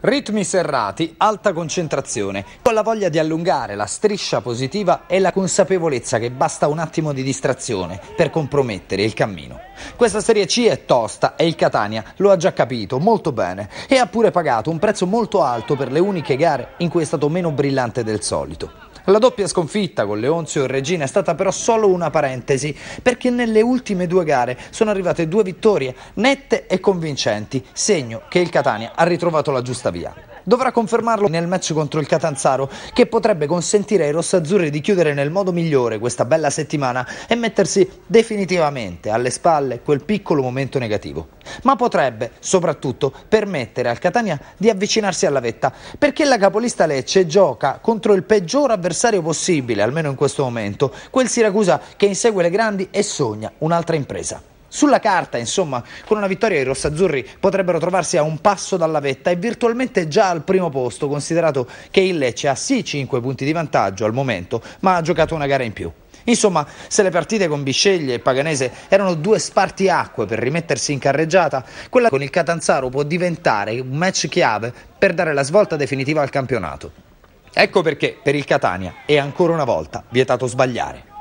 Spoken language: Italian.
Ritmi serrati, alta concentrazione, con la voglia di allungare la striscia positiva e la consapevolezza che basta un attimo di distrazione per compromettere il cammino. Questa Serie C è tosta e il Catania lo ha già capito molto bene e ha pure pagato un prezzo molto alto per le uniche gare in cui è stato meno brillante del solito. La doppia sconfitta con Leonzio e Regina è stata però solo una parentesi, perché nelle ultime due gare sono arrivate due vittorie nette e convincenti, segno che il Catania ha ritrovato la giusta via. Dovrà confermarlo nel match contro il Catanzaro, che potrebbe consentire ai rossazzurri di chiudere nel modo migliore questa bella settimana e mettersi definitivamente alle spalle quel piccolo momento negativo ma potrebbe soprattutto permettere al Catania di avvicinarsi alla vetta, perché la capolista Lecce gioca contro il peggior avversario possibile, almeno in questo momento, quel Siracusa che insegue le grandi e sogna un'altra impresa. Sulla carta, insomma, con una vittoria i rossazzurri potrebbero trovarsi a un passo dalla vetta e virtualmente già al primo posto, considerato che il Lecce ha sì 5 punti di vantaggio al momento, ma ha giocato una gara in più. Insomma, se le partite con Bisceglie e Paganese erano due spartiacque per rimettersi in carreggiata, quella con il Catanzaro può diventare un match chiave per dare la svolta definitiva al campionato. Ecco perché per il Catania è ancora una volta vietato sbagliare.